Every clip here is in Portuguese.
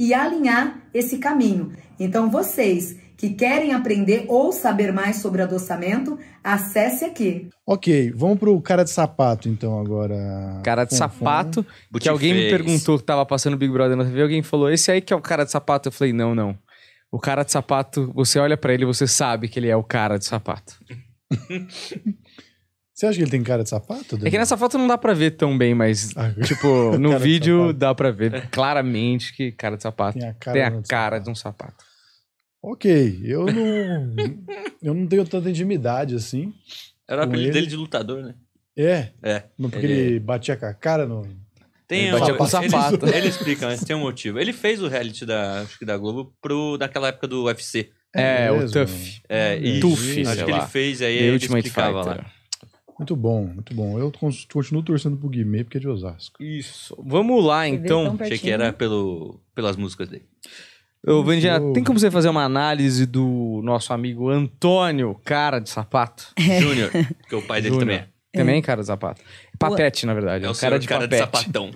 e alinhar esse caminho. Então, vocês que querem aprender ou saber mais sobre adoçamento, acesse aqui. Ok, vamos pro cara de sapato então agora. Cara de sapato, que alguém fez. me perguntou que tava passando Big Brother na TV, alguém falou, esse aí que é o cara de sapato. Eu falei, não, não. O cara de sapato, você olha para ele, você sabe que ele é o cara de sapato. Você acha que ele tem cara de sapato? Daniel? É que nessa foto não dá pra ver tão bem, mas, ah, tipo, no vídeo dá pra ver claramente que cara de sapato. Tem a cara, tem a cara de, um sapato. Ok, eu não. eu não tenho tanta intimidade assim. Era o apelido ele. dele de lutador, né? É? É. Não porque ele... ele batia com a cara no. Tem ele batia um, com sapato. Ele, ele explica, mas tem um motivo. Ele fez o reality da, acho que da Globo pro, daquela época do UFC. É, é o Tuff. É, e, Tuff, Acho que ele fez, aí The ele Ultimate explicava Fighter. lá. Muito bom, muito bom. Eu continuo torcendo pro Guimê porque é de Osasco. Isso. Vamos lá, então. Achei que era pelo, pelas músicas dele. Ô, Vandinha, tem como você fazer uma análise do nosso amigo Antônio, cara de sapato? Júnior, que é o pai dele Junior. também é. Também cara de sapato. Papete, o... na verdade. É, é o, cara, de, cara de sapatão.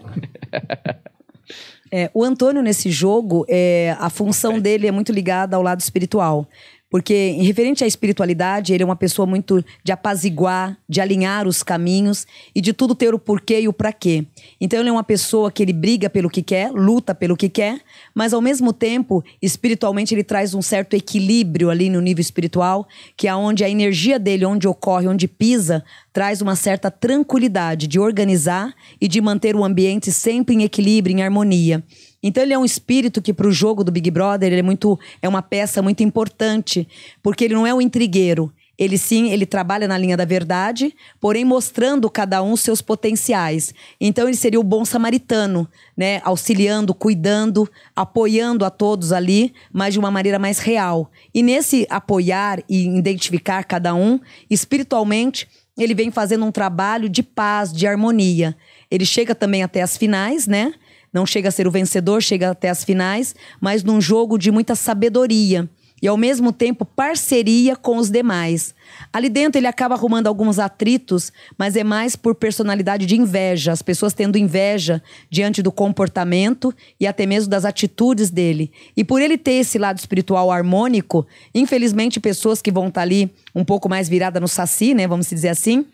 é, o Antônio, nesse jogo, é, a função é. dele é muito ligada ao lado espiritual. Porque, em referente à espiritualidade, ele é uma pessoa muito de apaziguar, de alinhar os caminhos e de tudo ter o porquê e o para quê. Então, ele é uma pessoa que ele briga pelo que quer, luta pelo que quer, mas, ao mesmo tempo, espiritualmente, ele traz um certo equilíbrio ali no nível espiritual, que é onde a energia dele, onde ocorre, onde pisa, traz uma certa tranquilidade de organizar e de manter o ambiente sempre em equilíbrio, em harmonia. Então ele é um espírito que para o jogo do Big Brother ele é muito é uma peça muito importante, porque ele não é um intrigueiro. Ele sim, ele trabalha na linha da verdade, porém mostrando cada um seus potenciais. Então ele seria o bom samaritano, né, auxiliando, cuidando, apoiando a todos ali, mas de uma maneira mais real. E nesse apoiar e identificar cada um, espiritualmente, ele vem fazendo um trabalho de paz, de harmonia. Ele chega também até as finais, né? não chega a ser o vencedor, chega até as finais, mas num jogo de muita sabedoria e ao mesmo tempo parceria com os demais. Ali dentro ele acaba arrumando alguns atritos, mas é mais por personalidade de inveja, as pessoas tendo inveja diante do comportamento e até mesmo das atitudes dele. E por ele ter esse lado espiritual harmônico, infelizmente pessoas que vão estar tá ali um pouco mais virada no saci, né, vamos dizer assim,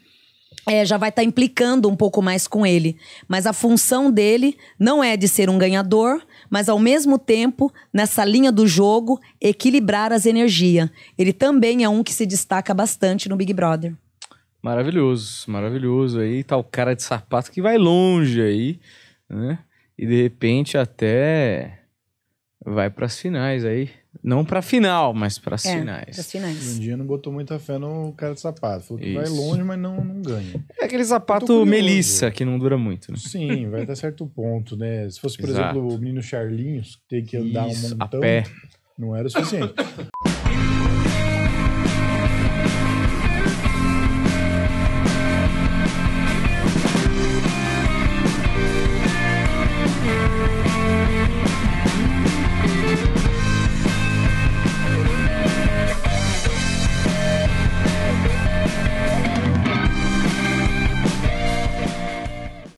é, já vai estar tá implicando um pouco mais com ele. Mas a função dele não é de ser um ganhador, mas ao mesmo tempo, nessa linha do jogo, equilibrar as energias. Ele também é um que se destaca bastante no Big Brother. Maravilhoso, maravilhoso. Aí tá o cara de sapato que vai longe aí, né? E de repente até vai para as finais aí. Não pra final, mas é, pras é, finais. finais. Um dia não botou muita fé no cara de sapato. Falou que Isso. vai longe, mas não, não ganha. É aquele sapato melissa que não dura muito, né? Sim, vai até certo ponto, né? Se fosse, por Exato. exemplo, o menino Charlinhos, que tem que andar Isso, um montão. A pé. Não era o suficiente.